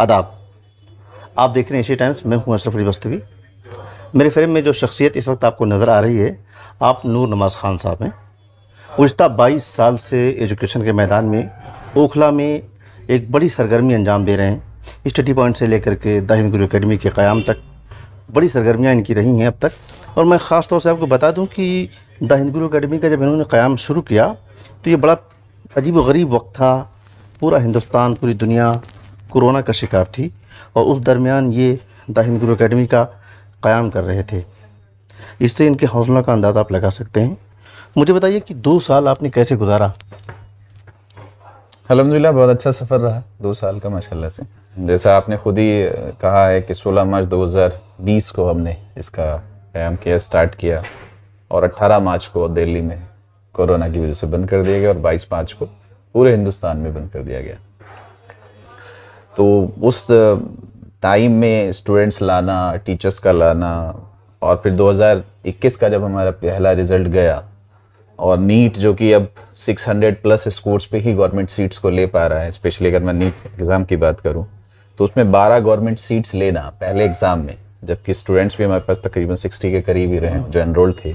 आदाब आप देख रहे हैं एशिया टाइम्स मैं हूं अशरफ अली बस्तवी मेरे फ्रेम में जो शख्सियत इस वक्त आपको नज़र आ रही है आप नूर नमाज खान साहब हैं गुजत बाईस साल से एजुकेशन के मैदान में ओखला में एक बड़ी सरगर्मी अंजाम दे रहे हैं स्टडी पॉइंट से लेकर के दाहिन गुरु अकेडमी के क़्याम तक बड़ी सरगर्मियाँ इनकी रही हैं अब तक और मैं ख़ास तौर से आपको बता दूँ कि द गुरु अकेडमी का जब इन्होंने क़्याम शुरू किया तो ये बड़ा अजीब गरीब वक्त था पूरा हिंदुस्तान पूरी दुनिया कोरोना का शिकार थी और उस दरमियान ये दाहिन गुरु अकेडमी का क़्याम कर रहे थे इससे इनके हौसला का अंदाज़ा आप लगा सकते हैं मुझे बताइए कि दो साल आपने कैसे गुजारा अलहमदिल्ला बहुत अच्छा सफ़र रहा दो साल का माशाल्लाह से जैसा आपने खुद ही कहा है कि 16 मार्च 2020 को हमने इसका क्याम किया स्टार्ट किया और 18 मार्च को दिल्ली में कोरोना की वजह से बंद कर दिया गया और 22 मार्च को पूरे हिंदुस्तान में बंद कर दिया गया तो उस टाइम में स्टूडेंट्स लाना टीचर्स का लाना और फिर 2021 का जब हमारा पहला रिजल्ट गया और नीट जो कि अब 600 प्लस स्कोर्स पे ही गवर्नमेंट सीट्स को ले पा रहा है स्पेशली अगर मैं नीट एग्ज़ाम की बात करूं तो उसमें 12 गवर्नमेंट सीट्स लेना पहले एग्ज़ाम में जबकि स्टूडेंट्स भी हमारे पास तकरीबन 60 के करीब ही रहे जो एनरोल्ड थे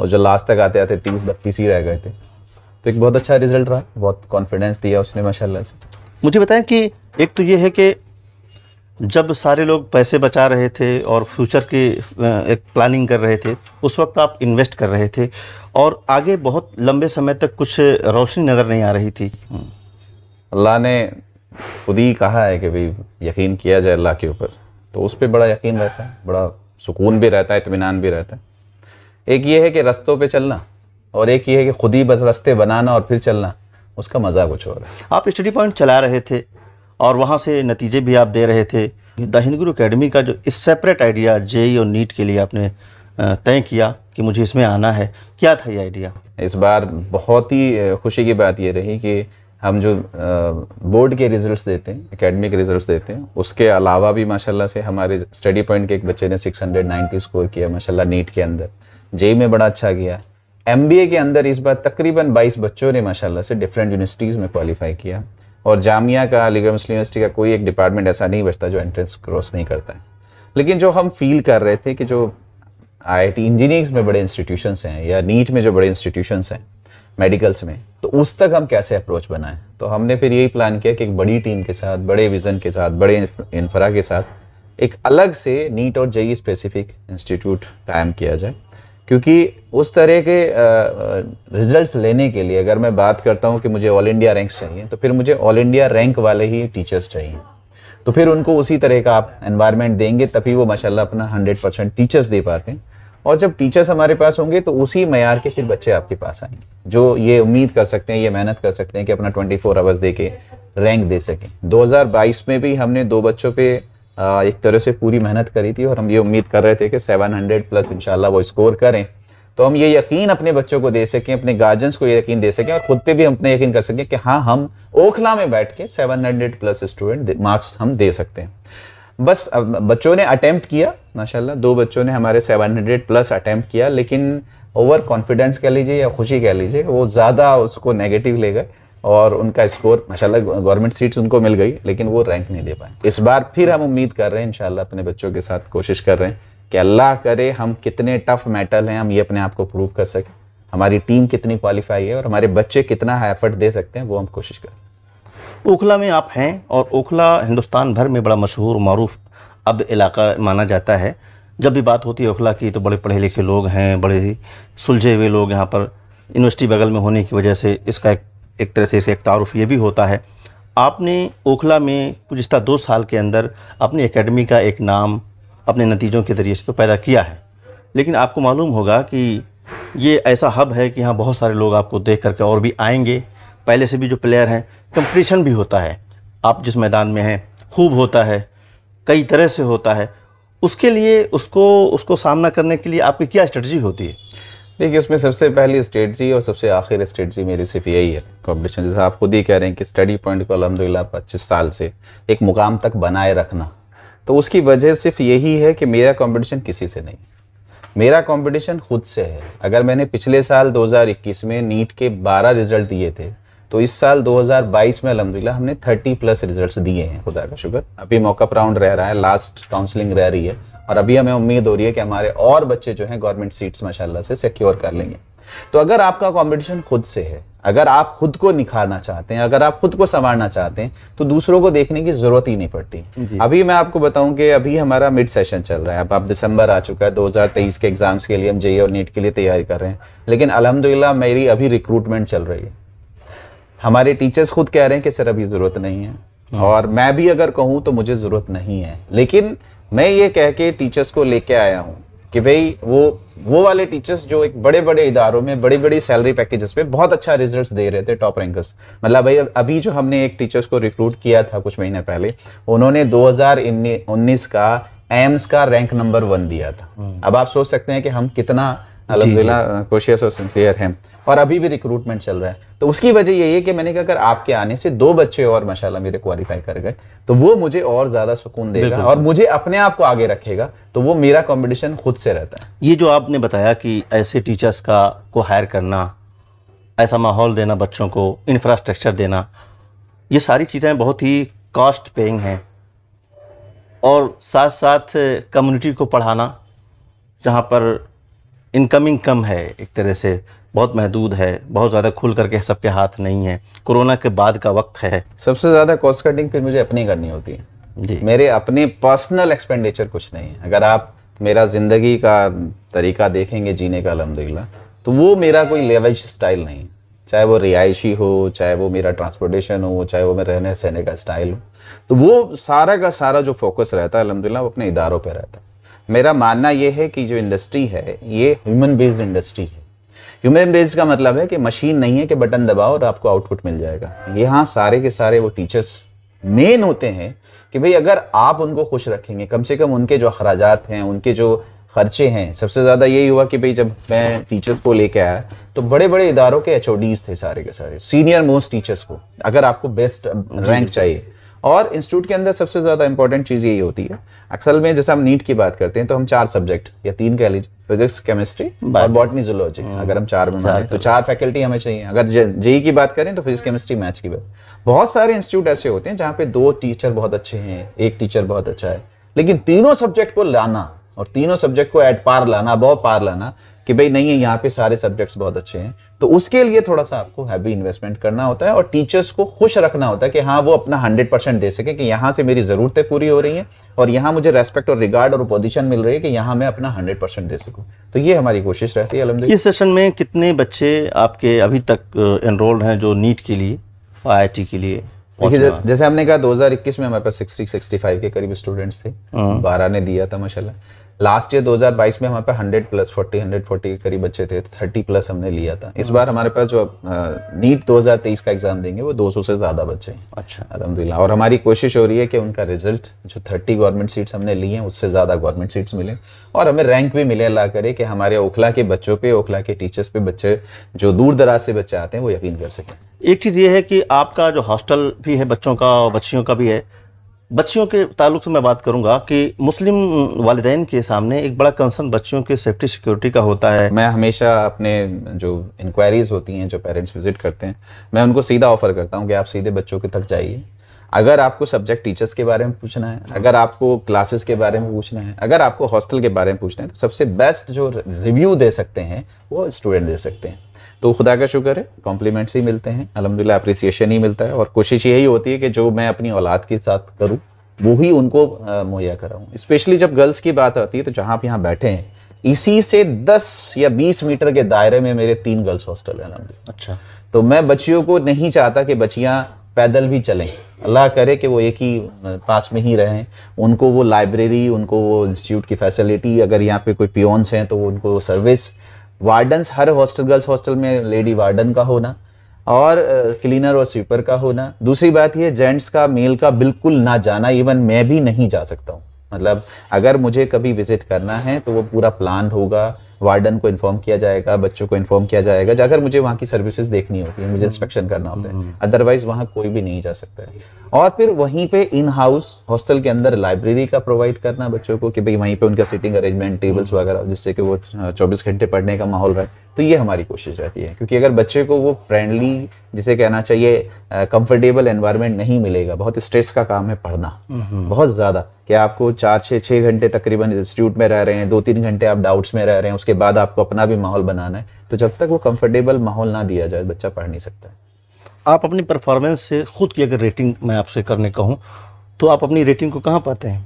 और जो लास्ट तक आते आते तीस बत्तीस ही रह गए थे तो एक बहुत अच्छा रिजल्ट रहा बहुत कॉन्फिडेंस दिया उसने माशाला से मुझे बताएं कि एक तो ये है कि जब सारे लोग पैसे बचा रहे थे और फ्यूचर की एक प्लानिंग कर रहे थे उस वक्त आप इन्वेस्ट कर रहे थे और आगे बहुत लंबे समय तक कुछ रोशनी नज़र नहीं आ रही थी हम्म। अल्लाह ने खुद ही कहा है कि भाई यकीन किया जाए अल्लाह के ऊपर तो उस पर बड़ा यकीन रहता है बड़ा सुकून भी रहता है इतमान भी रहता है एक ये है कि रस्तों पर चलना और एक ये है कि खुद ही बस रस्ते बनाना और फिर चलना उसका मज़ा कुछ और है आप स्टडी पॉइंट चला रहे थे और वहाँ से नतीजे भी आप दे रहे थे द हिंद गुरु अकेडमी का जो इस सेपरेट आइडिया जेई और नीट के लिए आपने तय किया कि मुझे इसमें आना है क्या था ये आइडिया इस बार बहुत ही खुशी की बात ये रही कि हम जो बोर्ड के रिजल्ट्स देते हैं एकेडमिक रिजल्ट्स देते हैं उसके अलावा भी माशाल्लाह से हमारे स्टडी पॉइंट के एक बच्चे ने 690 स्कोर किया माशाल्लाह नीट के अंदर जेई में बड़ा अच्छा गया एम के अंदर इस बार तकरीबन 22 बच्चों ने माशाल्लाह से डिफरेंट यूनिवर्सिटीज़ में क्वालिफाई किया और जामिया का अलीगढ़ मुस्लिम यूनिवर्सिटी का कोई एक डिपार्टमेंट ऐसा नहीं बचता जो एंट्रेंस क्रॉस नहीं करता है लेकिन जो हम फील कर रहे थे कि जो आईआईटी इंजीनियरिंग्स में बड़े इंस्टीट्यूशंस हैं या नीट में जो बड़े इंस्टीट्यूशंस हैं मेडिकल्स में तो उस तक हम कैसे अप्रोच बनाएं तो हमने फिर यही प्लान किया कि एक बड़ी टीम के साथ बड़े विज़न के साथ बड़े इंफ्रा के साथ एक अलग से नीट और जई स्पेसिफिक इंस्टीट्यूट कायम किया जाए क्योंकि उस तरह के रिजल्ट्स लेने के लिए अगर मैं बात करता हूँ कि मुझे ऑल इंडिया रैंक्स चाहिए तो फिर मुझे ऑल इंडिया रैंक वाले ही टीचर्स चाहिए तो फिर उनको उसी तरह का आप एनवायरमेंट देंगे तभी वो माशाल्लाह अपना हंड्रेड परसेंट टीचर्स दे पाते हैं और जब टीचर्स हमारे पास होंगे तो उसी मैार के फिर बच्चे आपके पास आएंगे जो ये उम्मीद कर सकते हैं ये मेहनत कर सकते हैं कि अपना ट्वेंटी फोर आवर्स दे के रैंक दे सकें दो में भी हमने दो बच्चों पर एक तरह से पूरी मेहनत करी थी और हम ये उम्मीद कर रहे थे कि 700 प्लस इंशाल्लाह वो स्कोर करें तो हम ये यकीन अपने बच्चों को दे सकें अपने गार्जियंस को ये यकीन दे सकें और खुद पे भी हम अपने यकीन कर सकें कि हाँ हम ओखला में बैठ के 700 प्लस स्टूडेंट मार्क्स हम दे सकते हैं बस बच्चों ने अटैम्प्ट किया माशाल्लाह दो बच्चों ने हमारे हंड्रेड प्लस अटैम्प्ट किया लेकिन ओवर कॉन्फिडेंस कह लीजिए या खुशी कह लीजिए वो ज़्यादा उसको नेगेटिव ले गए और उनका स्कोर माशाल्लाह गवर्नमेंट सीट्स उनको मिल गई लेकिन वो रैंक नहीं दे पाए इस बार फिर हम उम्मीद कर रहे हैं इंशाल्लाह अपने बच्चों के साथ कोशिश कर रहे हैं कि अल्लाह करे हम कितने टफ मेटल हैं हम ये अपने आप को प्रूव कर सकें हमारी टीम कितनी क्वालिफाई है और हमारे बच्चे कितना हाई एफर्ट दे सकते हैं वो हम कोशिश करें ओखला में आप हैं और ओखला हिंदुस्तान भर में बड़ा मशहूर मरूफ अब इलाका माना जाता है जब भी बात होती है ओखला की तो बड़े पढ़े लिखे लोग हैं बड़े सुलझे हुए लोग यहाँ पर यूनिवर्सिटी बगल में होने की वजह से इसका एक एक तरह से इसका एक तारफ़ ये भी होता है आपने ओखला में गुज्त दो साल के अंदर अपनी एकेडमी का एक नाम अपने नतीजों के ज़रिए इस पर पैदा किया है लेकिन आपको मालूम होगा कि ये ऐसा हब है कि यहाँ बहुत सारे लोग आपको देख करके और भी आएंगे पहले से भी जो प्लेयर हैं कंपटीशन भी होता है आप जिस मैदान में हैं खूब होता है कई तरह से होता है उसके लिए उसको उसको सामना करने के लिए आपकी क्या स्ट्रेटजी होती है देखिए उसमें सबसे पहली स्ट्रेटजी और सबसे आखिर स्ट्रेटजी मेरी सिर्फ यही है कॉम्पिटिशन जैसे आप खुद ही कह रहे हैं कि स्टडी पॉइंट को अलहमदिल्ला पच्चीस साल से एक मुकाम तक बनाए रखना तो उसकी वजह सिर्फ यही है कि मेरा कॉम्पिटिशन किसी से नहीं मेरा कॉम्पिटिशन खुद से है अगर मैंने पिछले साल 2021 में नीट के 12 रिजल्ट दिए थे तो इस साल 2022 में अलहमदिल्ला हमने 30 प्लस रिजल्ट्स दिए हैं खुदा का शुक्र अभी मौका राउंड रह रहा है लास्ट काउंसलिंग रह रही है और अभी हमें उम्मीद हो रही है कि हमारे और बच्चे जो हैं गवर्नमेंट सीट्स माशाल्लाह से सिक्योर कर लेंगे तो अगर आपका कंपटीशन खुद से है अगर आप खुद को निखारना चाहते हैं अगर आप खुद को संवारना चाहते हैं तो दूसरों को देखने की जरूरत ही नहीं पड़ती अभी मैं आपको बताऊं कि अभी हमारा मिड सेशन चल रहा है अब आप दिसंबर आ चुका है 2023 के एग्जाम्स के लिए हम जेई और नीट के लिए तैयारी कर रहे हैं लेकिन अलहमदिल्ला मेरी अभी रिक्रूटमेंट चल रही है हमारे टीचर्स खुद कह रहे हैं कि सर अभी जरूरत नहीं है हाँ। और मैं भी अगर कहूँ तो मुझे जरूरत नहीं है लेकिन मैं ये कह के टीचर्स को लेके आया हूँ कि भाई वो वो वाले टीचर्स जो एक बड़े बड़े इदारों में बड़ी बड़ी सैलरी पैकेजेस पे बहुत अच्छा रिजल्ट्स दे रहे थे टॉप रैंकर्स मतलब भाई अभी जो हमने एक टीचर्स को रिक्रूट किया था कुछ महीने पहले उन्होंने दो का एम्स का रैंक नंबर वन दिया था हम्म। अब आप सोच सकते हैं कि हम कितना अलहमदिल्ला कोशियस और सिंसियर हैं और अभी भी रिक्रूटमेंट चल रहा है तो उसकी वजह यही है कि मैंने कहा अगर आपके आने से दो बच्चे और माशाल्लाह मेरे क्वालिफाई कर गए तो वो मुझे और ज्यादा सुकून देगा और मुझे अपने आप को आगे रखेगा तो वो मेरा कॉम्पिटिशन खुद से रहता है ये जो आपने बताया कि ऐसे टीचर्स का को हायर करना ऐसा माहौल देना बच्चों को इंफ्रास्ट्रक्चर देना ये सारी चीज़ें बहुत ही कॉस्ट पेइंग हैं और साथ साथ कम्युनिटी को पढ़ाना जहाँ पर इनकमिंग कम है एक तरह से बहुत महदूद है बहुत ज़्यादा खुल करके सबके हाथ नहीं है कोरोना के बाद का वक्त है सबसे ज़्यादा कॉस्ट कटिंग फिर मुझे अपनी करनी होती है जी मेरे अपने पर्सनल एक्सपेंडिचर कुछ नहीं है अगर आप मेरा ज़िंदगी का तरीका देखेंगे जीने का अलहमदिल्ला तो वो मेरा कोई लेवज स्टाइल नहीं चाहे वो रिहायशी हो चाहे वो मेरा ट्रांसपोर्टेशन हो चाहे वो मेरा रहने सहने का स्टाइल हो तो वो सारा का सारा जो फोकस रहता है अलहमदिल्ला वो अपने इदारों पर रहता है मेरा मानना यह है कि जो इंडस्ट्री है ये ह्यूमन बेस्ड इंडस्ट्री है ह्यूमन बेस्ड का मतलब है कि मशीन नहीं है कि बटन दबाओ और आपको आउटपुट मिल जाएगा यहाँ सारे के सारे वो टीचर्स मेन होते हैं कि भाई अगर आप उनको खुश रखेंगे कम से कम उनके जो अखराज हैं उनके जो खर्चे हैं सबसे ज़्यादा यही हुआ कि भाई जब मैं टीचर्स को लेके आया तो बड़े बड़े इदारों के एच थे सारे के सारे सीनियर मोस्ट टीचर्स को अगर आपको बेस्ट रैंक चाहिए और इंस्टीट्यूट के अंदर सबसे ज़्यादा इंपॉर्टेंट चीज़ यही होती है अक्सल में जैसे हम नीट की बात करते हैं तो हम चार सब्जेक्ट या तीन कह लीजिए फिजिक्स केमिस्ट्री और बॉटनी जोलॉजी हम्म। अगर हम चार में चार तो चार फैकल्टी हमें चाहिए अगर जेई की बात करें तो फिजिक्स केमिस्ट्री मैथ्स की बात बहुत सारे इंस्टीट्यूट ऐसे होते हैं जहाँ पे दो टीचर बहुत अच्छे हैं एक टीचर बहुत अच्छा है लेकिन तीनों सब्जेक्ट को लाना और तीनों सब्जेक्ट को एट पार लाना बहुत पार लाना कि भाई नहीं है यहाँ पे सारे सब्जेक्ट्स बहुत अच्छे हैं तो उसके लिए थोड़ा सा आपको हैवी इन्वेस्टमेंट करना होता है और टीचर्स को खुश रखना होता है कि हाँ वो अपना हंड्रेड परसेंट दे सके कि यहाँ से मेरी ज़रूरतें पूरी हो रही हैं और यहाँ मुझे रेस्पेक्ट और रिगार्ड और पोजिशन मिल रही है कि यहाँ मैं अपना हंड्रेड परसेंट दे सकूँ तो ये हमारी कोशिश रहती है अलहमद इस सेशन में कितने बच्चे आपके अभी तक एनरोल्ड हैं जो नीट के लिए आई के लिए देखिए जैसे हमने कहा 2021 में हमारे पास 60 65 के करीब स्टूडेंट्स थे हाँ। बारह ने दिया था माशाल्लाह लास्ट ईयर 2022 में हमारे पास 100 प्लस 40 140 के करीब बच्चे थे 30 प्लस हमने लिया था इस बार हमारे पास जो नीट 2023 का एग्जाम देंगे वो 200 से ज़्यादा बच्चे हैं अच्छा अलहमदिल्ला और हमारी कोशिश हो रही है कि उनका रिजल्ट जो 30 गवर्नमेंट सीट्स हमने लिए हैं उससे ज़्यादा गवर्नमेंट सीट्स मिले और हमें रैंक भी मिले अल्लाह करे कि हमारे ओखला के बच्चों पर ओखला के टीचर्स पे बच्चे जो दूर दराज से बच्चे आते हैं वो यकीन कर सकें एक चीज़ ये है कि आपका जो हॉस्टल भी है बच्चों का बच्चियों का भी है बच्चियों के ताल्लुक से मैं बात करूंगा कि मुस्लिम वालदेन के सामने एक बड़ा कंसर्न बच्चियों के सेफ्टी सिक्योरिटी का होता है मैं हमेशा अपने जो इंक्वायरीज होती हैं जो पेरेंट्स विजिट करते हैं मैं उनको सीधा ऑफर करता हूँ कि आप सीधे बच्चों के तक जाइए अगर आपको सब्जेक्ट टीचर्स के बारे में पूछना है अगर आपको क्लासेस के बारे में पूछना है अगर आपको हॉस्टल के बारे में पूछना है तो सबसे बेस्ट जो रिव्यू दे सकते हैं वो स्टूडेंट दे सकते हैं तो खुदा का शुक्र है कॉम्प्लीमेंट्स ही मिलते हैं अलहमदिल्ला अप्रिसिएशन ही मिलता है और कोशिश यही होती है कि जो मैं अपनी औलाद के साथ करूँ वो ही उनको मुहैया कराऊँ स्पेशली जब गर्ल्स की बात आती है तो जहाँ आप यहाँ बैठे हैं इसी से 10 या 20 मीटर के दायरे में मेरे तीन गर्ल्स हॉस्टल है अलहमद अच्छा तो मैं बच्चियों को नहीं चाहता कि बच्चियाँ पैदल भी चलें अल्लाह करे कि वो एक ही पास में ही रहें उनको वो लाइब्रेरी उनको वो इंस्टीट्यूट की फैसिलिटी अगर यहाँ पे कोई पियोन्स हैं तो उनको सर्विस वार्डन्स हर हॉस्टल गर्ल्स हॉस्टल में लेडी वार्डन का होना और क्लीनर और स्वीपर का होना दूसरी बात यह जेंट्स का मेल का बिल्कुल ना जाना इवन मैं भी नहीं जा सकता हूँ मतलब अगर मुझे कभी विजिट करना है तो वो पूरा प्लान होगा वार्डन को इन्फॉर्म किया जाएगा बच्चों को इन्फॉर्म किया जाएगा जाकर मुझे वहाँ की सर्विसेज देखनी होती है मुझे इंस्पेक्शन हम्म। करना होता है अदरवाइज हम्म। वहाँ कोई भी नहीं जा सकता है और फिर वहीं पे इन हाउस हॉस्टल के अंदर लाइब्रेरी का प्रोवाइड करना बच्चों को कि भाई वहीं पे उनका सीटिंग अरेंजमेंट टेबल्स वगैरह जिससे कि वो चौबीस घंटे पढ़ने का माहौल रहे तो ये हमारी कोशिश रहती है क्योंकि अगर बच्चे को वो फ्रेंडली जिसे कहना चाहिए कंफर्टेबल एनवायरनमेंट नहीं मिलेगा बहुत स्ट्रेस का काम है पढ़ना हम्म। बहुत ज़्यादा कि आपको चार छः छः घंटे तकरीबन इंस्टीट्यूट में रह रहे हैं दो तीन घंटे आप डाउट्स में रह रहे हैं उसके बाद आपको अपना भी माहौल बनाना है तो जब तक वो कंफर्टेबल माहौल ना दिया जाए बच्चा पढ़ नहीं सकता है आप अपनी परफॉर्मेंस से खुद की अगर रेटिंग मैं आपसे करने कहूँ तो आप अपनी रेटिंग को कहाँ पाते हैं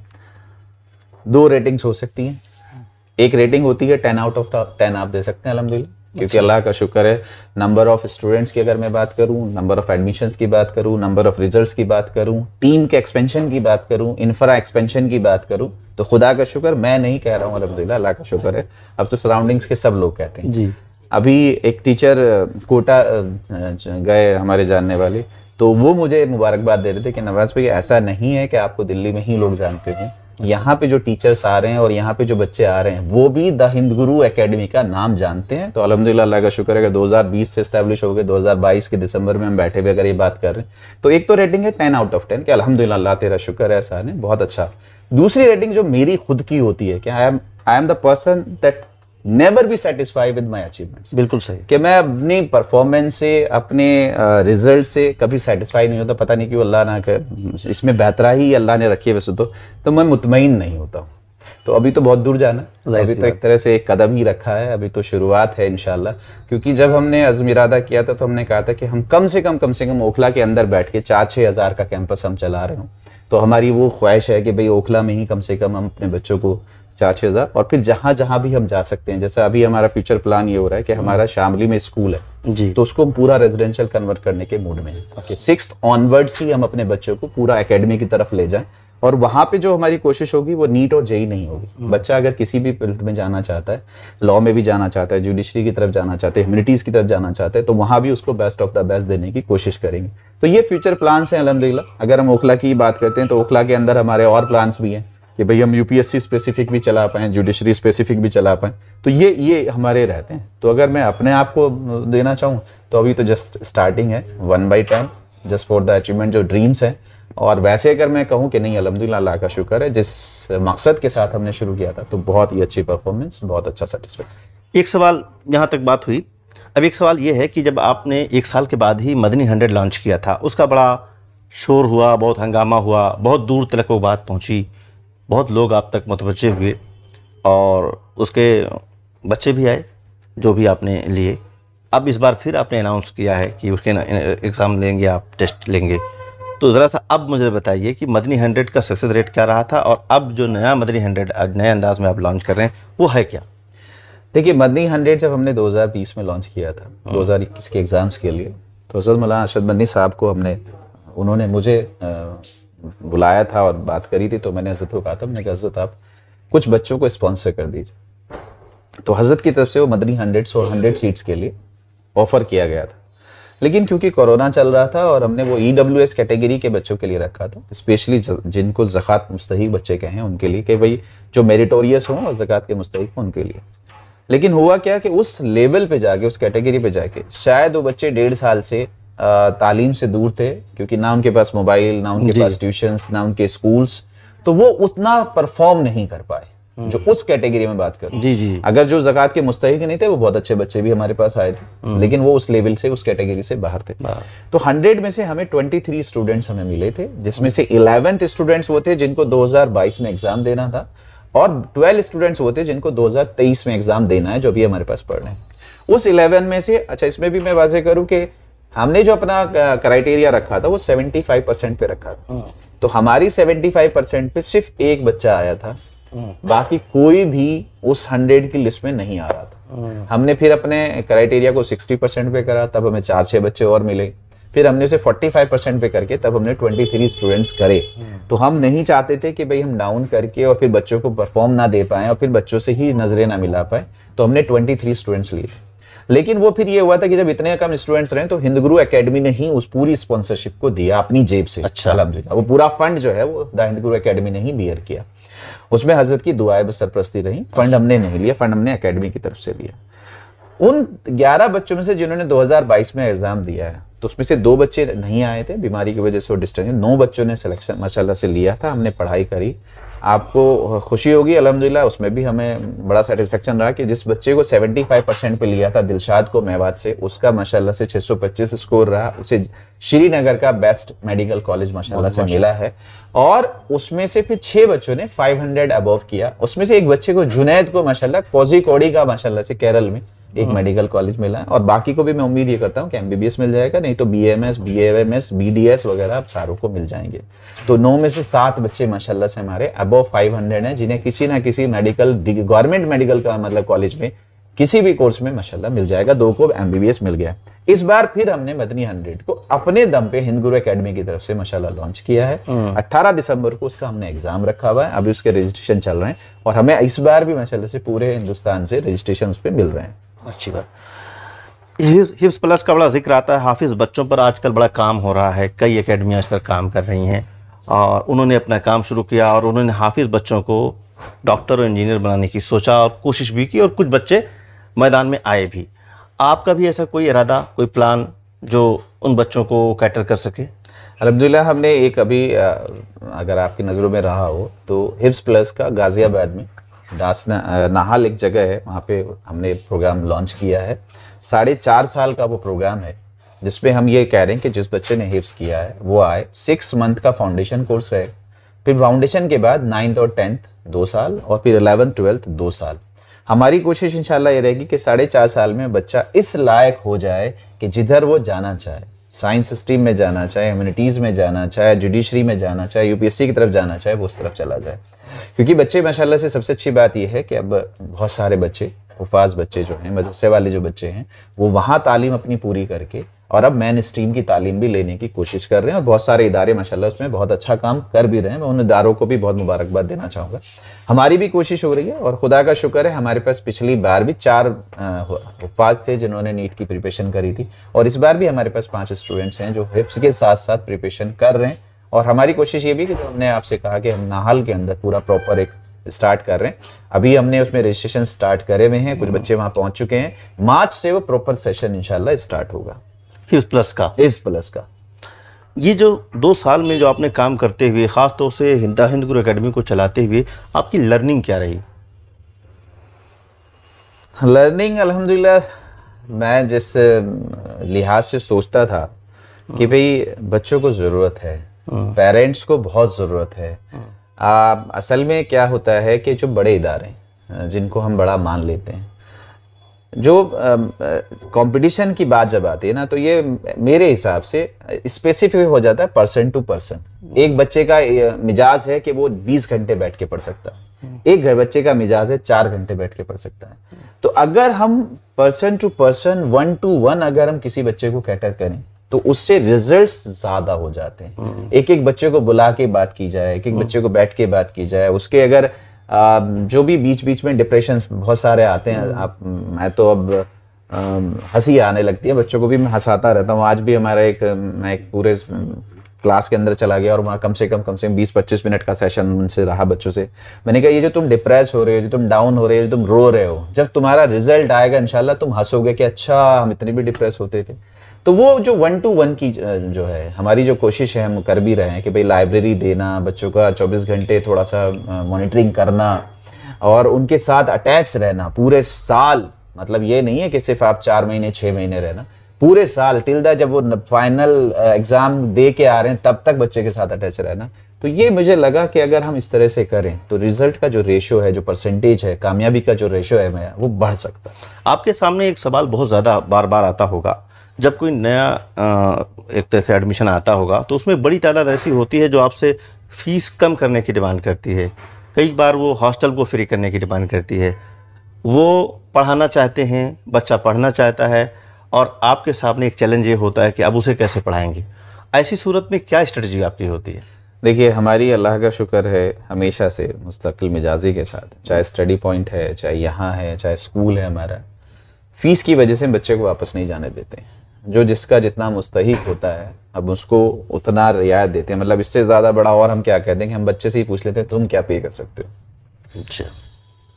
दो रेटिंग्स हो सकती हैं एक रेटिंग होती है टेन आउट ऑफ टेन आप दे सकते हैं अलहमदिल्ला क्योंकि अच्छा। अल्लाह का शुक्र है नंबर ऑफ स्टूडेंट्स की अगर मैं बात करूं नंबर ऑफ एडमिशन की बात करूं नंबर ऑफ रिजल्ट्स की बात करूं टीम के एक्सपेंशन की बात करूं इन्फ्रा एक्सपेंशन की बात करूं तो खुदा का शुक्र मैं नहीं कह रहा हूं अलहमदिल्ला अल्लाह का शुक्र है अब तो सराउंडिंग्स के सब लोग कहते हैं जी अभी एक टीचर कोटा गए हमारे जानने वाले तो वो मुझे मुबारकबाद दे रहे थे कि नवाज भाई ऐसा नहीं है कि आपको दिल्ली में ही लोग जानते हैं अच्छा। यहाँ पे जो टीचर्स आ रहे हैं और यहाँ पे जो बच्चे आ रहे हैं वो भी द हिंद गुरु एकेडमी का नाम जानते हैं तो अलहमदिल्ला अल्लाह का शुक्र है कि 2020 से स्टैब्लिश हो गए 2022 के दिसंबर में हम बैठे हुए अगर ये बात कर रहे हैं तो एक तो रेटिंग है टेन आउट ऑफ टेन कि अलहमदिल्ला अल्लाह तेरा शुक्र है सारे बहुत अच्छा दूसरी रेटिंग जो मेरी खुद की होती है कि I am I am the person that never be satisfy with my achievement बिल्कुल सही कि मैं अपनी परफॉर्मेंस से अपने रिजल्ट से कभी सेटिस्फाई नहीं होता पता नहीं क्यों अल्लाह ना कर इसमें बेहतरा ही अल्लाह ने रखी है वैसे तो तो मैं मुतमिन नहीं होता हूँ तो अभी तो बहुत दूर जाना अभी तो एक तरह से एक कदम ही रखा है अभी तो शुरुआत है इन क्योंकि जब हमने अजम इरादा किया था तो हमने कहा था कि हम कम से कम कम से कम ओखला के अंदर बैठ के चार छः हज़ार का कैंपस हम चला रहे हों तो हमारी वो ख्वाहिश है कि भाई ओखला में ही कम से कम हम अपने बच्चों को चार छः हज़ार और फिर जहाँ जहाँ भी हम जा सकते हैं जैसे अभी हमारा फ्यूचर प्लान ये हो रहा है कि हम्म। हमारा शामली में स्कूल है जी तो उसको हम पूरा रेजिडेंशियल कन्वर्ट करने के मूड में ओके सिक्स ऑनवर्ड्स ही हम अपने बच्चों को पूरा एकेडमी की तरफ ले जाएं और वहाँ पे जो हमारी कोशिश होगी वो नीट और जेई e नहीं होगी हम्म। बच्चा अगर किसी भी फील्ड में जाना चाहता है लॉ में भी जाना चाहता है जुडिशरी की तरफ जाना चाहता है ह्यूमिटीज की तरफ जाना चाहता है तो वहाँ भी उसको बेस्ट ऑफ द बेस्ट देने की कोशिश करेंगे तो ये फ्यूचर प्लान्स हैं अलहमदिल्ला अगर हम ओखला की बात करते हैं तो ओखला के अंदर हमारे और प्लान्स भी हैं कि भाई हम यूपीएससी स्पेसिफिक भी चला पाएँ जुडिशरी स्पेसिफिक भी चला पाएँ तो ये ये हमारे रहते हैं तो अगर मैं अपने आप को देना चाहूँ तो अभी तो जस्ट स्टार्टिंग है one by ten just for the achievement जो ड्रीम्स है और वैसे अगर मैं कहूँ कि नहीं अलहमदिल्ला अल्लाह का शुक्र है जिस मकसद के साथ हमने शुरू किया था तो बहुत ही अच्छी परफॉर्मेंस बहुत अच्छा सेटिस्फेक्शन एक सवाल यहाँ तक बात हुई अब एक सवाल ये है कि जब आपने एक साल के बाद ही मदनी हंड्रेड लॉन्च किया था उसका बड़ा शोर हुआ बहुत हंगामा हुआ बहुत दूर तक वो बात पहुँची बहुत लोग आप तक मतवजे हुए और उसके बच्चे भी आए जो भी आपने लिए अब इस बार फिर आपने अनाउंस किया है कि उसके एग्ज़ाम लेंगे आप टेस्ट लेंगे तो ज़रा सा अब मुझे बताइए कि मदनी हंड्रेड का सक्सेस रेट क्या रहा था और अब जो नया मदनी हंड्रेड नए अंदाज में आप लॉन्च कर रहे हैं वो है क्या देखिए मदनी हंड्रेड जब हमने 2020 में लॉन्च किया था 2021 हाँ। के एग्ज़ाम्स के लिए तो हजरत मौलाना अरशद मदनी साहब को हमने उन्होंने मुझे बुलाया था और बात करी थी तो मैंने हजरत को कहा था मैंने कहा हजरत आप कुछ बच्चों को स्पॉन्सर कर दीजिए तो हजरत की तरफ से वो मदनी हंड्रेड और हंड्रेड सीट्स के लिए ऑफर किया गया था लेकिन क्योंकि कोरोना चल रहा था और हमने वो ई डब्ल्यू एस कैटेगरी के बच्चों के लिए रखा था स्पेशली जिनको जक़ात मुस्तक बच्चे हैं उनके लिए कि भाई जो मेरिटोरियस हों और जक़ात के मुस्तक हों उनके लिए लेकिन हुआ क्या कि उस लेवल पे जाके उस कैटेगरी पे जाके शायद वो बच्चे डेढ़ साल से तालीम से दूर थे क्योंकि ना उनके पास मोबाइल ना उनके पास ट्यूशंस ना उनके स्कूल्स तो वो उतना परफॉर्म नहीं कर पाए हम्म। जो उस कैटेगरी में बात करूं जी जी अगर जो जक़ात के मुस्तक नहीं थे वो बहुत अच्छे बच्चे भी हमारे पास आए थे हम्म। लेकिन वो उस लेवल से उस कैटेगरी से बाहर थे तो हंड्रेड में से हमें ट्वेंटी थ्री स्टूडेंट्स हमें मिले थे जिसमें से इलेवेंथ स्टूडेंट्स वो थे जिनको 2022 में एग्जाम देना था और ट्वेल्व स्टूडेंट्स वो थे जिनको 2023 में एग्जाम देना है जो अभी हमारे पास पढ़ रहे हैं उस इलेवन में से अच्छा इसमें भी मैं वाजे करूँ कि हमने जो अपना क्राइटेरिया रखा था वो 75 परसेंट पे रखा था हाँ। तो हमारी 75 परसेंट पे सिर्फ एक बच्चा आया था हाँ। बाकी कोई भी उस हंड्रेड की लिस्ट में नहीं आ रहा था हाँ। हमने फिर अपने क्राइटेरिया को 60 परसेंट पे करा तब हमें चार छह बच्चे और मिले फिर हमने उसे 45 परसेंट पे करके तब हमने 23 स्टूडेंट्स करे तो हम नहीं चाहते थे कि भाई हम डाउन करके और फिर बच्चों को परफॉर्म ना दे पाए और फिर बच्चों से ही नजरें ना मिला पाए तो हमने 23 स्टूडेंट्स लिए लेकिन वो फिर ये हुआ था कि जब इतने कम स्टूडेंट्स रहे तो हिंद गुरु अकेडमी ने ही उस पूरी स्पॉन्सरशिप को दिया अपनी जेब से अच्छा अलहमदिल्ला वो पूरा फंड जो है वो द हिंद गुरु अकेडमी ने ही बियर किया उसमें हजरत की दुआएं सरप्रस्ती रही फंड अच्छा। हमने नहीं लिया फंड हमने अकेडमी की तरफ से लिया उन 11 बच्चों में से जिन्होंने 2022 में एग्जाम दिया है तो उसमें से दो बच्चे नहीं आए थे बीमारी की वजह से वो डिस्टेंस नौ बच्चों ने सिलेक्शन माशाल्लाह से लिया था हमने पढ़ाई करी आपको खुशी होगी अलहमदिल्ला उसमें भी हमें बड़ा सेटिस्फेक्शन रहा कि जिस बच्चे को 75 परसेंट पर लिया था दिलशाद को मेवात से उसका माशाल्लाह से 625 स्कोर रहा उसे श्रीनगर का बेस्ट मेडिकल कॉलेज माशाल्लाह से मिला है और उसमें से फिर छह बच्चों ने 500 अबव किया उसमें से एक बच्चे को जुनेद को माशाला कोजी कोड़ी का माशाला से केरल में एक मेडिकल हाँ। कॉलेज मिला है और बाकी को भी मैं उम्मीद ये करता हूँ कि एमबीबीएस मिल जाएगा नहीं तो B M S B M S B D S वगैरह अब सारों को मिल जाएंगे तो नौ में से सात बच्चे माशाल्लाह से हमारे अबव फाइव हंड्रेड हैं जिन्हें किसी ना किसी मेडिकल गवर्नमेंट मेडिकल का मतलब कॉलेज में किसी भी कोर्स में माशाला मिल जाएगा दो को एमबीबीएस मिल गया इस बार फिर हमने मदनी हंड्रेड को अपने दम पे हिंद गुरु अकेडमी की तरफ से मशाला लॉन्च किया है 18 हाँ। दिसंबर को उसका हमने एग्जाम रखा हुआ है अभी उसके रजिस्ट्रेशन चल रहे हैं और हमें इस बार भी मशाला से पूरे हिंदुस्तान से रजिस्ट्रेशन उस पर मिल रहे हैं अच्छी बात हिप्स प्लस का बड़ा जिक्र आता है हाफिज़ बच्चों पर आजकल बड़ा काम हो रहा है कई अकेडमियाँ इस पर काम कर रही हैं और उन्होंने अपना काम शुरू किया और उन्होंने हाफिज़ बच्चों को डॉक्टर और इंजीनियर बनाने की सोचा और कोशिश भी की और कुछ बच्चे मैदान में आए भी आपका भी ऐसा कोई इरादा कोई प्लान जो उन बच्चों को कैटर कर सके अलहमदिल्ला हमने एक अभी अगर आपकी नज़रों में रहा हो तो हिप्स प्लस का गाज़ियाबाद में डासना नाहल एक जगह है वहाँ पे हमने प्रोग्राम लॉन्च किया है साढ़े चार साल का वो प्रोग्राम है जिसमें हम ये कह रहे हैं कि जिस बच्चे ने हिप्स किया है वो आए सिक्स मंथ का फाउंडेशन कोर्स रहे फिर फाउंडेशन के बाद नाइन्थ और टेंथ दो साल और फिर अलेवंथ ट्वेल्थ दो साल हमारी कोशिश इंशाल्लाह ये रहेगी कि साढ़े चार साल में बच्चा इस लायक हो जाए कि जिधर वो जाना चाहे साइंस स्ट्रीम में जाना चाहे ह्यूमनिटीज़ में जाना चाहे जुडिशरी में जाना चाहे यूपीएससी की तरफ जाना चाहे वो उस तरफ चला जाए क्योंकि बच्चे माशाल्लाह से सबसे अच्छी बात यह है कि अब बहुत सारे बच्चे उफाज बच्चे जो हैं मदरसे वाले जो बच्चे हैं वो वहाँ तालीम अपनी पूरी करके और अब मैन स्ट्रीम की तालीम भी लेने की कोशिश कर रहे हैं और बहुत सारे इदारे माशाल्लाह उसमें बहुत अच्छा काम कर भी रहे हैं मैं उन इदारों को भी बहुत मुबारकबाद देना चाहूँगा हमारी भी कोशिश हो रही है और खुदा का शुक्र है हमारे पास पिछली बार भी चार उफाज थे जिन्होंने नीट की प्रिपरेशन करी थी और इस बार भी हमारे पास पाँच स्टूडेंट्स हैं जो हिफ्स के साथ साथ प्रिपरेशन कर रहे हैं और हमारी कोशिश ये भी कि जो हमने आपसे कहा कि हम नाहल के अंदर पूरा प्रॉपर एक स्टार्ट कर रहे हैं अभी हमने उसमें रजिस्ट्रेशन स्टार्ट करे हुए हैं कुछ हम्म। बच्चे वहां पहुंच चुके हैं मार्च से वो प्रॉपर सेशन इनशाला स्टार्ट होगा इस प्लस का इस प्लस का ये जो दो साल में जो आपने काम करते हुए ख़ास तौर से हिंदा हिंद गुरु अकेडमी को चलाते हुए आपकी लर्निंग क्या रही लर्निंग अल्हम्दुलिल्लाह मैं जिस लिहाज से सोचता था कि हम्म। भाई बच्चों को ज़रूरत है पेरेंट्स हाँ। को बहुत ज़रूरत है हाँ। आ, असल में क्या होता है कि जो बड़े इदारे जिनको हम बड़ा मान लेते हैं जो कंपटीशन की बात जब आती है ना तो ये मेरे हिसाब से स्पेसिफिक हो जाता है पर्सन टू पर्सन एक बच्चे का मिजाज है कि वो 20 घंटे बैठ के पढ़ सकता है हाँ। एक बच्चे का मिजाज है चार घंटे बैठ के पढ़ सकता है तो अगर हम person to person one to one अगर हम किसी बच्चे को कैटर करें तो उससे रिजल्ट ज्यादा हो जाते हैं हम्म। एक एक बच्चे को बुला के बात की जाए एक एक बच्चे को बैठ के बात की जाए उसके अगर आ, जो भी बीच बीच में डिप्रेशन बहुत सारे आते हैं हम्म। आप मैं तो अब हंसी आने लगती है बच्चों को भी मैं हंसाता रहता हूँ आज भी हमारा एक मैं एक पूरे क्लास के अंदर चला गया और वहाँ कम से कम कम से कम बीस पच्चीस मिनट का सेशन उनसे रहा बच्चों से मैंने कहा ये जो तुम डिप्रेस हो रहे हो जो तुम डाउन हो रहे हो जो तुम रो रहे हो जब तुम्हारा रिजल्ट आएगा इनशाला तुम हंसोगे कि अच्छा हम इतने भी डिप्रेस होते थे तो वो जो वन टू वन की जो है हमारी जो कोशिश है हम कर भी रहे हैं कि भाई लाइब्रेरी देना बच्चों का 24 घंटे थोड़ा सा मॉनिटरिंग करना और उनके साथ अटैच रहना पूरे साल मतलब ये नहीं है कि सिर्फ आप चार महीने छः महीने रहना पूरे साल टिल द जब वो फाइनल एग्ज़ाम दे के आ रहे हैं तब तक बच्चे के साथ अटैच रहना तो ये मुझे लगा कि अगर हम इस तरह से करें तो रिजल्ट का जो रेशो है जो परसेंटेज है कामयाबी का जो रेशो है मैं वो बढ़ सकता है आपके सामने एक सवाल बहुत ज़्यादा बार बार आता होगा जब कोई नया एक तरह से एडमिशन आता होगा तो उसमें बड़ी तादाद ऐसी होती है जो आपसे फ़ीस कम करने की डिमांड करती है कई बार वो हॉस्टल को फ्री करने की डिमांड करती है वो पढ़ाना चाहते हैं बच्चा पढ़ना चाहता है और आपके सामने एक चैलेंज ये होता है कि अब उसे कैसे पढ़ाएंगे ऐसी सूरत में क्या स्ट्रेटजी आपकी होती है देखिए हमारी अल्लाह का शुक्र है हमेशा से मुस्तकिल मिजाजी के साथ चाहे स्टडी पॉइंट है चाहे यहाँ है चाहे स्कूल है हमारा फ़ीस की वजह से बच्चे को वापस नहीं जाने देते हैं जो जिसका जितना मुस्तक होता है अब उसको उतना रियायत देते हैं मतलब इससे ज़्यादा बड़ा और हम क्या कह देंगे हम बच्चे से ही पूछ लेते हैं तुम क्या पे कर सकते हो अच्छा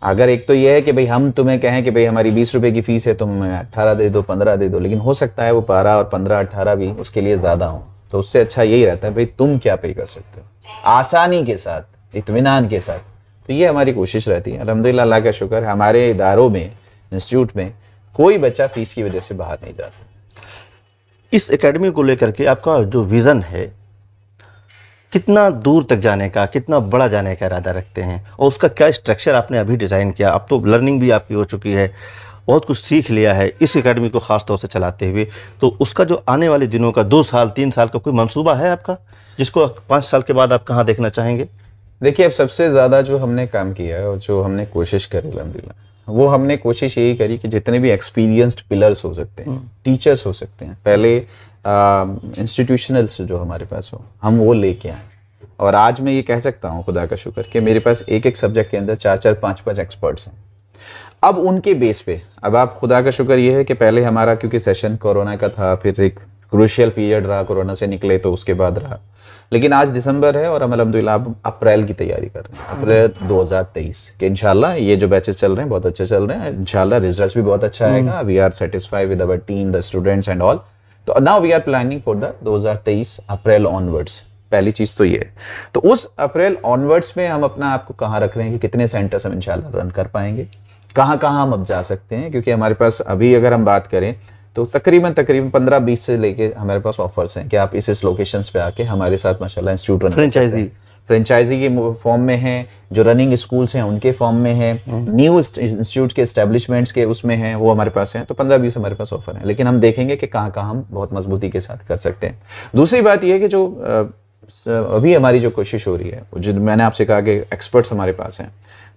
अगर एक तो यह है कि भाई हम तुम्हें कहें कि भाई हमारी बीस रुपए की फीस है तुम अट्ठारह दे दो पंद्रह दे दो लेकिन हो सकता है वो बारह और पंद्रह अट्ठारह भी उसके लिए ज़्यादा हो तो उससे अच्छा यही रहता है भाई तुम क्या पे कर सकते हो आसानी के साथ इतमान के साथ तो ये हमारी कोशिश रहती है अलहमदिल्ला का शुक्र हमारे इदारों में इंस्टीट्यूट में कोई बच्चा फीस की वजह से बाहर नहीं जाता इस एकेडमी को लेकर के आपका जो विज़न है कितना दूर तक जाने का कितना बड़ा जाने का इरादा रखते हैं और उसका क्या स्ट्रक्चर आपने अभी डिज़ाइन किया अब तो लर्निंग भी आपकी हो चुकी है बहुत कुछ सीख लिया है इस एकेडमी को ख़ास तौर से चलाते हुए तो उसका जो आने वाले दिनों का दो साल तीन साल का कोई मंसूबा है आपका जिसको पाँच साल के बाद आप कहाँ देखना चाहेंगे देखिए अब सबसे ज़्यादा जो हमने काम किया है और जो हमने कोशिश करी अलहमदिल्ला वो हमने कोशिश यही करी कि जितने भी एक्सपीरियंस्ड पिलर्स हो सकते हैं टीचर्स हम्म। हो सकते हैं पहले इंस्टीट्यूशनल्स um, जो हमारे पास हो हम वो लेके आए और आज मैं ये कह सकता हूँ खुदा का शुक्र कि मेरे पास एक एक सब्जेक्ट के अंदर चार चार पाँच पाँच एक्सपर्ट्स हैं अब उनके बेस पे अब आप खुदा का शुक्र ये है कि पहले हमारा क्योंकि सेशन कोरोना का था फिर एक क्रूशियल पीरियड रहा कोरोना से निकले तो उसके बाद रहा लेकिन आज दिसंबर है और हम अलहमदिल्ला अप्रैल की तैयारी कर रहे हैं अप्रैल 2023 हम्म। के इनशाला ये जो बैचेस चल रहे हैं बहुत अच्छे चल रहे हैं इनशाला रिजल्ट भी बहुत अच्छा आएगा we are satisfy with our team the students and all तो now we are planning for the 2023 April onwards पहली चीज तो ये तो उस अप्रैल ऑनवर्ड्स में हम अपना आपको कहाँ रख रहे हैं कि कितने सेंटर्स हम इनशाला रन कर पाएंगे कहाँ कहाँ हम अब जा सकते हैं क्योंकि हमारे पास अभी अगर हम बात करें तो तकरीबन तकरीबन पंद्रह बीस से लेके हमारे पास ऑफर्स हैं कि आप इस इस लोकेशन पे आके हमारे साथ माशाल्लाह इंस्टीट्यूट रन फ्रेंचाइजी फ्रेंचाइजी के फॉर्म में हैं जो रनिंग स्कूल्स हैं उनके फॉर्म में हैं न्यू हम्म। इंस्टीट्यूट के इस्टेब्लिशमेंट्स के उसमें हैं वो हमारे पास हैं तो पंद्रह बीस हमारे पास ऑफर हैं लेकिन हम देखेंगे कि कहाँ कहाँ हम बहुत मजबूती के साथ कर सकते हैं दूसरी बात यह है कि जो अभी हमारी जो कोशिश हो रही है जो मैंने आपसे कहा कि एक्सपर्ट्स हमारे पास हैं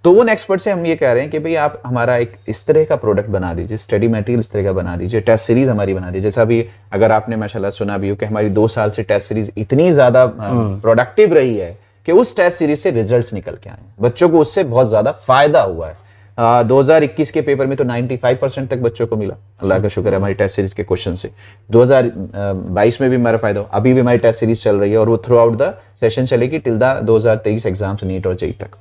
तो उन एक्सपर्ट से हम ये कह रहे हैं कि भाई आप हमारा एक इस तरह का प्रोडक्ट बना दीजिए स्टडी मटेरियल इस तरह का बना दीजिए टेस्ट सीरीज हमारी बना दीजिए जैसा भी अगर आपने माशाल्लाह सुना भी हो कि हमारी दो साल से टेस्ट सीरीज इतनी ज्यादा प्रोडक्टिव हाँ। रही है कि उस टेस्ट सीरीज से रिजल्ट निकल के आए बच्चों को उससे बहुत ज्यादा फायदा हुआ है दो हजार इक्कीस के पेपर में तो 95 परसेंट तक बच्चों को मिला अल्लाह का शुक्र है हमारी टेस्ट सीरीज के क्वेश्चन से दो में भी हमारा फायदा हो अभी भी हमारी टेस्ट सीरीज चल रही है और वो थ्रू आउट द सेशन चलेगी टिल द तेईस एग्जाम्स नीट और जेई तक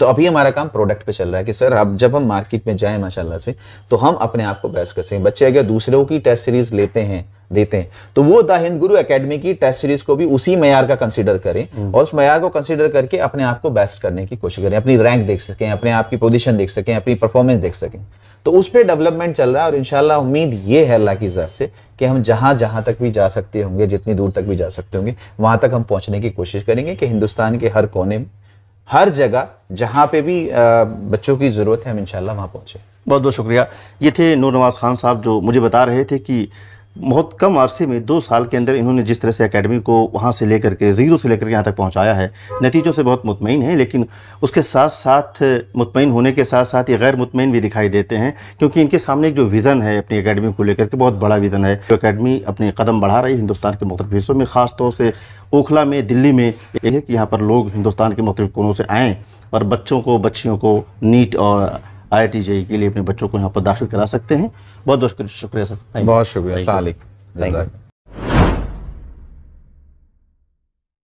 तो अभी हमारा काम प्रोडक्ट पे चल रहा है कि सर अब जब हम मार्केट में जाएं माशाल्लाह से तो हम अपने आप को बेस्ट कर सकें बच्चे अगर दूसरों की टेस्ट सीरीज लेते हैं देते हैं तो वो द हिंद गुरु अकेडमी की टेस्ट सीरीज को भी उसी मैार का कंसिडर करें हम्म। और उस मैार को कंसिडर करके अपने आप को बेस्ट करने की कोशिश करें अपनी रैंक देख सकें अपने आप की पोजिशन देख सकें अपनी परफॉर्मेंस देख सकें तो उस पर डेवलपमेंट चल रहा है और इनशाला उम्मीद ये है अल्लाह की इजाज़त से कि हम जहाँ जहाँ तक भी जा सकते होंगे जितनी दूर तक भी जा सकते होंगे वहाँ तक हम पहुँचने की कोशिश करेंगे कि हिंदुस्तान के हर कोने में हर जगह जहाँ पे भी बच्चों की ज़रूरत है हम इंशाल्लाह वहाँ पहुँचे बहुत बहुत शुक्रिया ये थे नूर नवाज़ खान साहब जो मुझे बता रहे थे कि बहुत कम अरसे में दो साल के अंदर इन्होंने जिस तरह से एकेडमी को वहाँ से लेकर के ज़ीरो से लेकर के यहाँ तक पहुँचाया है नतीजों से बहुत मुतमिन है लेकिन उसके साथ साथ मुतमिन होने के साथ साथ ये गैर मुतमिन भी दिखाई देते हैं क्योंकि इनके सामने एक जो विज़न है अपनी अकेडमी को लेकर के बहुत बड़ा विज़न है जो अकेडमी अपने कदम बढ़ा रही है हिंदुस्तान के मुख्तु हिस्सों में ख़ासतौर से ओखला में दिल्ली में यह है कि यहाँ पर लोग हिंदुस्तान के मुख्तु कोनों से आएँ और बच्चों को बच्चियों को नीट और आई आई के लिए अपने बच्चों को यहाँ पर दाखिल करा सकते हैं बहुत बहुत शुक्रिया सर बहुत शुक्रिया